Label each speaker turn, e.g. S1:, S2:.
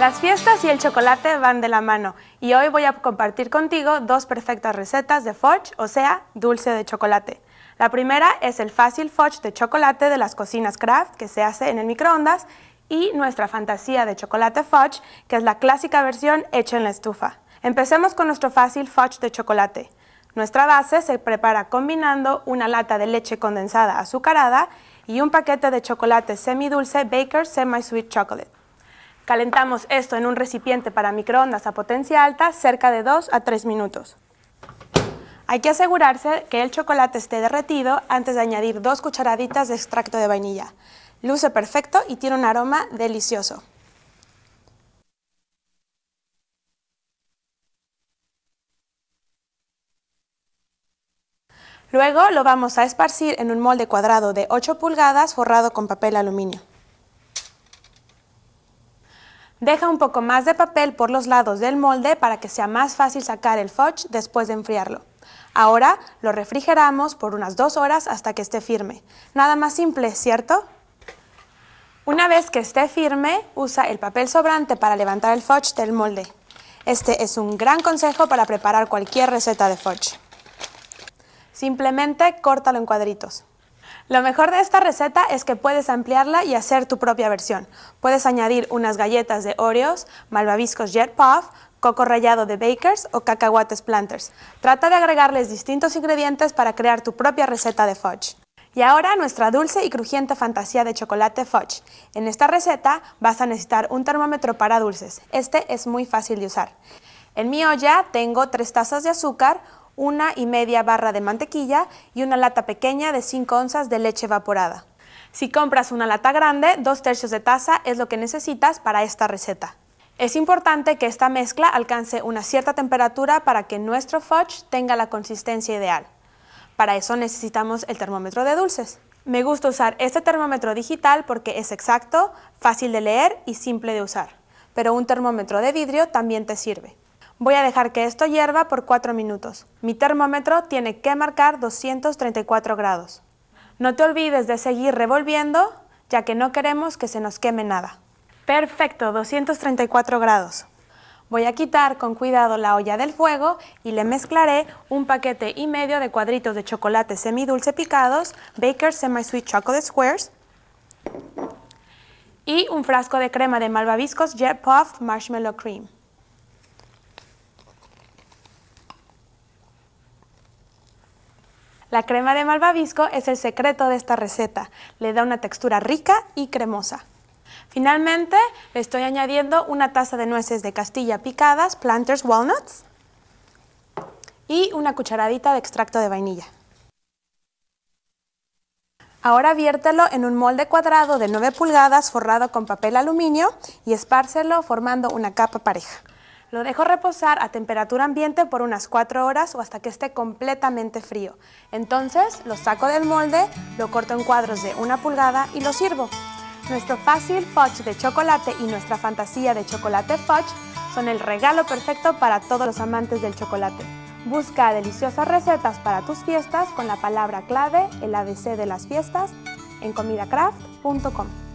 S1: Las fiestas y el chocolate van de la mano y hoy voy a compartir contigo dos perfectas recetas de fudge, o sea, dulce de chocolate. La primera es el fácil fudge de chocolate de las cocinas Kraft que se hace en el microondas y nuestra fantasía de chocolate fudge, que es la clásica versión hecha en la estufa. Empecemos con nuestro fácil fudge de chocolate. Nuestra base se prepara combinando una lata de leche condensada azucarada y un paquete de chocolate semidulce baker Semi-Sweet Chocolate. Calentamos esto en un recipiente para microondas a potencia alta cerca de 2 a 3 minutos. Hay que asegurarse que el chocolate esté derretido antes de añadir dos cucharaditas de extracto de vainilla. Luce perfecto y tiene un aroma delicioso. Luego lo vamos a esparcir en un molde cuadrado de 8 pulgadas forrado con papel aluminio. Deja un poco más de papel por los lados del molde para que sea más fácil sacar el fudge después de enfriarlo. Ahora lo refrigeramos por unas dos horas hasta que esté firme. Nada más simple, ¿cierto? Una vez que esté firme, usa el papel sobrante para levantar el fudge del molde. Este es un gran consejo para preparar cualquier receta de fudge. Simplemente córtalo en cuadritos. Lo mejor de esta receta es que puedes ampliarla y hacer tu propia versión. Puedes añadir unas galletas de Oreos, malvaviscos Jet Puff, coco rallado de Bakers o cacahuates Planters. Trata de agregarles distintos ingredientes para crear tu propia receta de fudge. Y ahora nuestra dulce y crujiente fantasía de chocolate fudge. En esta receta vas a necesitar un termómetro para dulces. Este es muy fácil de usar. En mi olla tengo tres tazas de azúcar, una y media barra de mantequilla y una lata pequeña de 5 onzas de leche evaporada. Si compras una lata grande, dos tercios de taza es lo que necesitas para esta receta. Es importante que esta mezcla alcance una cierta temperatura para que nuestro fudge tenga la consistencia ideal. Para eso necesitamos el termómetro de dulces. Me gusta usar este termómetro digital porque es exacto, fácil de leer y simple de usar. Pero un termómetro de vidrio también te sirve. Voy a dejar que esto hierva por 4 minutos. Mi termómetro tiene que marcar 234 grados. No te olvides de seguir revolviendo, ya que no queremos que se nos queme nada. Perfecto, 234 grados. Voy a quitar con cuidado la olla del fuego y le mezclaré un paquete y medio de cuadritos de chocolate semidulce picados, Baker's Semi-Sweet Chocolate Squares, y un frasco de crema de malvaviscos Jet Puff Marshmallow Cream. La crema de malvavisco es el secreto de esta receta. Le da una textura rica y cremosa. Finalmente, le estoy añadiendo una taza de nueces de castilla picadas, planters walnuts, y una cucharadita de extracto de vainilla. Ahora viértelo en un molde cuadrado de 9 pulgadas forrado con papel aluminio y espárcelo formando una capa pareja. Lo dejo reposar a temperatura ambiente por unas 4 horas o hasta que esté completamente frío. Entonces lo saco del molde, lo corto en cuadros de una pulgada y lo sirvo. Nuestro fácil fudge de chocolate y nuestra fantasía de chocolate fudge son el regalo perfecto para todos los amantes del chocolate. Busca deliciosas recetas para tus fiestas con la palabra clave, el ABC de las fiestas, en comidacraft.com.